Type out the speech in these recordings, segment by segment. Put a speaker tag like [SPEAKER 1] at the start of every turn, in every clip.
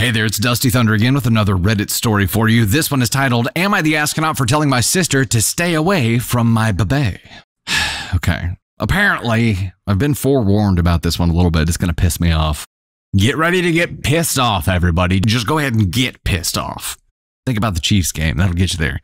[SPEAKER 1] Hey there, it's Dusty Thunder again with another Reddit story for you. This one is titled, Am I the Astronaut for Telling My Sister to Stay Away from My Bebe? okay. Apparently, I've been forewarned about this one a little bit. It's going to piss me off. Get ready to get pissed off, everybody. Just go ahead and get pissed off. Think about the Chiefs game. That'll get you there.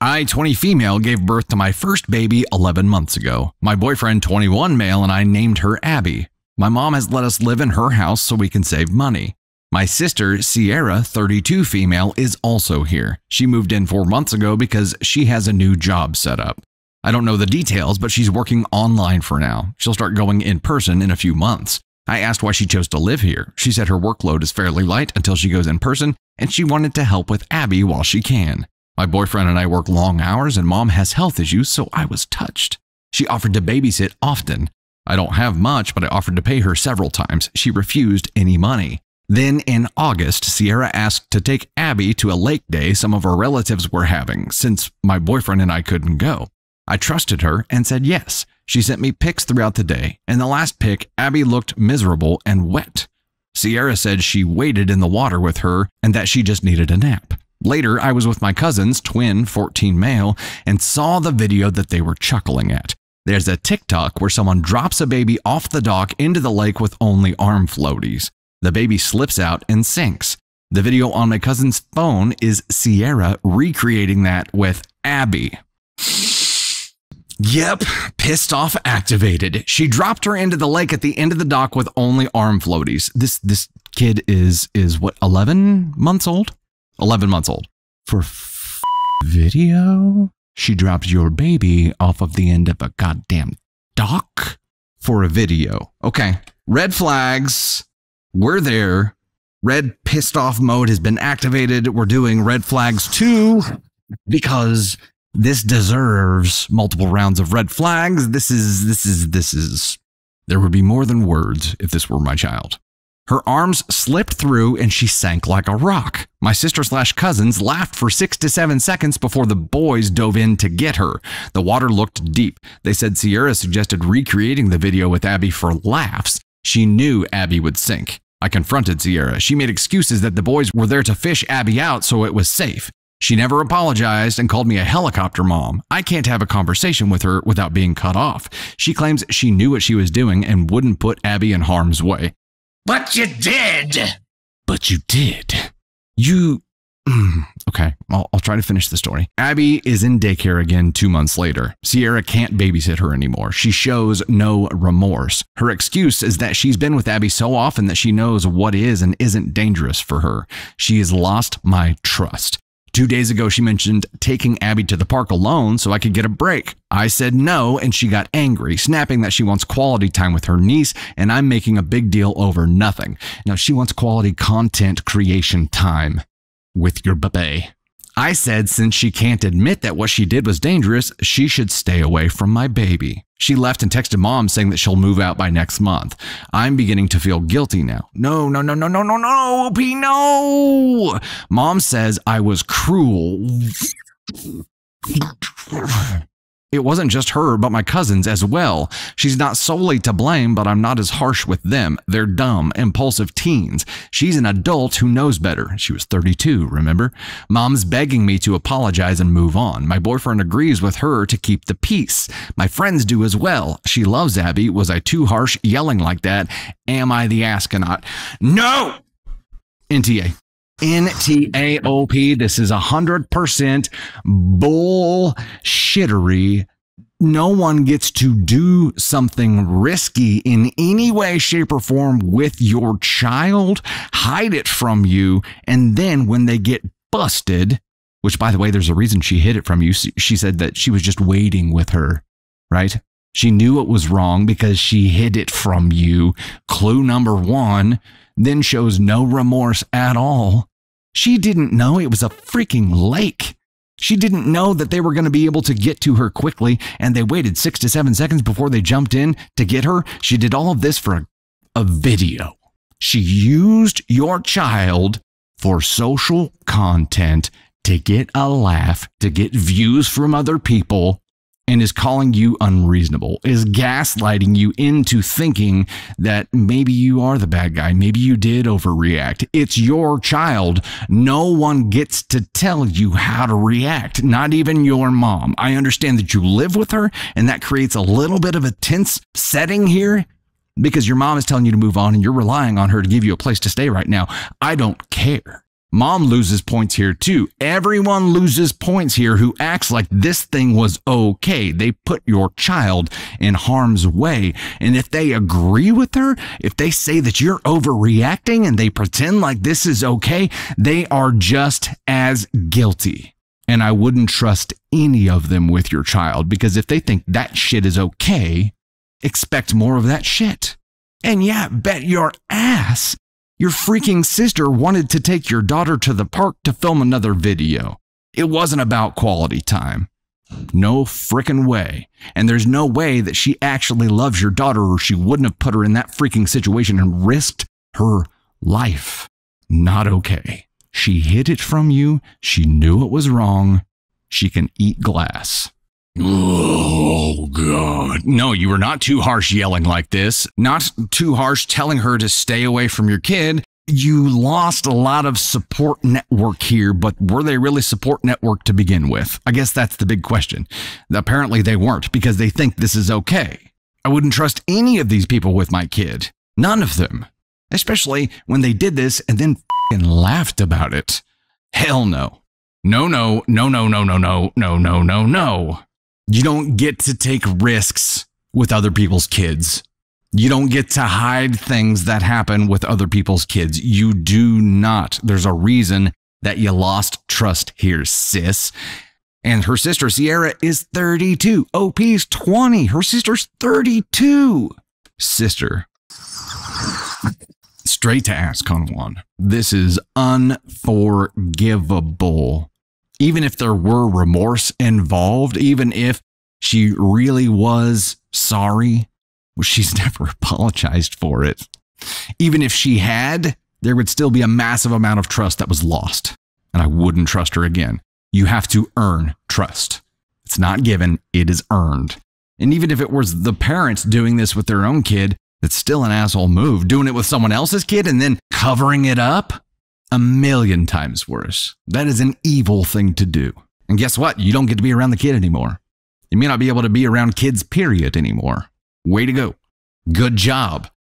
[SPEAKER 1] I, 20 female, gave birth to my first baby 11 months ago. My boyfriend, 21 male, and I named her Abby. My mom has let us live in her house so we can save money. My sister, Sierra, 32 female, is also here. She moved in four months ago because she has a new job set up. I don't know the details, but she's working online for now. She'll start going in person in a few months. I asked why she chose to live here. She said her workload is fairly light until she goes in person, and she wanted to help with Abby while she can. My boyfriend and I work long hours, and mom has health issues, so I was touched. She offered to babysit often. I don't have much, but I offered to pay her several times. She refused any money. Then in August, Sierra asked to take Abby to a lake day some of her relatives were having, since my boyfriend and I couldn't go. I trusted her and said yes. She sent me pics throughout the day, and the last pic, Abby looked miserable and wet. Sierra said she waded in the water with her and that she just needed a nap. Later, I was with my cousins, twin, 14 male, and saw the video that they were chuckling at. There's a TikTok where someone drops a baby off the dock into the lake with only arm floaties. The baby slips out and sinks. The video on my cousin's phone is Sierra recreating that with Abby. Yep, pissed off activated. She dropped her into the lake at the end of the dock with only arm floaties. This this kid is is what 11 months old? 11 months old. For video, she dropped your baby off of the end of a goddamn dock for a video. Okay. Red flags we're there. Red pissed off mode has been activated. We're doing red flags too because this deserves multiple rounds of red flags. This is, this is, this is. There would be more than words if this were my child. Her arms slipped through and she sank like a rock. My sister slash cousins laughed for six to seven seconds before the boys dove in to get her. The water looked deep. They said Sierra suggested recreating the video with Abby for laughs. She knew Abby would sink. I confronted Sierra. She made excuses that the boys were there to fish Abby out so it was safe. She never apologized and called me a helicopter mom. I can't have a conversation with her without being cut off. She claims she knew what she was doing and wouldn't put Abby in harm's way. But you did! But you did. You Mm, okay, I'll, I'll, try to finish the story. Abby is in daycare again two months later. Sierra can't babysit her anymore. She shows no remorse. Her excuse is that she's been with Abby so often that she knows what is and isn't dangerous for her. She has lost my trust. Two days ago, she mentioned taking Abby to the park alone so I could get a break. I said no, and she got angry, snapping that she wants quality time with her niece, and I'm making a big deal over nothing. Now, she wants quality content creation time with your babe. I said since she can't admit that what she did was dangerous, she should stay away from my baby. She left and texted mom saying that she'll move out by next month. I'm beginning to feel guilty now. No, no, no, no, no, no, no, P, no. Mom says I was cruel. It wasn't just her, but my cousins as well. She's not solely to blame, but I'm not as harsh with them. They're dumb, impulsive teens. She's an adult who knows better. She was 32, remember? Mom's begging me to apologize and move on. My boyfriend agrees with her to keep the peace. My friends do as well. She loves Abby. Was I too harsh yelling like that? Am I the astronaut? No! NTA. NTAOP. This is 100% bull shittery. No one gets to do something risky in any way, shape, or form with your child, hide it from you. And then when they get busted, which by the way, there's a reason she hid it from you. She said that she was just waiting with her, right? She knew it was wrong because she hid it from you. Clue number one then shows no remorse at all. She didn't know it was a freaking lake. She didn't know that they were going to be able to get to her quickly, and they waited six to seven seconds before they jumped in to get her. She did all of this for a, a video. She used your child for social content to get a laugh, to get views from other people, and is calling you unreasonable, is gaslighting you into thinking that maybe you are the bad guy, maybe you did overreact. It's your child. No one gets to tell you how to react, not even your mom. I understand that you live with her, and that creates a little bit of a tense setting here because your mom is telling you to move on and you're relying on her to give you a place to stay right now. I don't care. Mom loses points here too. Everyone loses points here who acts like this thing was okay. They put your child in harm's way. And if they agree with her, if they say that you're overreacting and they pretend like this is okay, they are just as guilty. And I wouldn't trust any of them with your child because if they think that shit is okay, expect more of that shit. And yeah, bet your ass your freaking sister wanted to take your daughter to the park to film another video. It wasn't about quality time. No frickin' way. And there's no way that she actually loves your daughter or she wouldn't have put her in that freaking situation and risked her life. Not okay. She hid it from you. She knew it was wrong. She can eat glass. Oh, God. No, you were not too harsh yelling like this, not too harsh telling her to stay away from your kid. You lost a lot of support network here, but were they really support network to begin with? I guess that's the big question. Apparently, they weren't because they think this is okay. I wouldn't trust any of these people with my kid. None of them. Especially when they did this and then f ing laughed about it. Hell no. No, no, no, no, no, no, no, no, no, no, no. You don't get to take risks with other people's kids. You don't get to hide things that happen with other people's kids. You do not. There's a reason that you lost trust here, sis. And her sister, Sierra, is 32. OP's 20. Her sister's 32. Sister. Straight to ass, one. This is unforgivable even if there were remorse involved, even if she really was sorry, well, she's never apologized for it. Even if she had, there would still be a massive amount of trust that was lost. And I wouldn't trust her again. You have to earn trust. It's not given, it is earned. And even if it was the parents doing this with their own kid, it's still an asshole move. Doing it with someone else's kid and then covering it up? a million times worse. That is an evil thing to do. And guess what? You don't get to be around the kid anymore. You may not be able to be around kids, period, anymore. Way to go. Good job.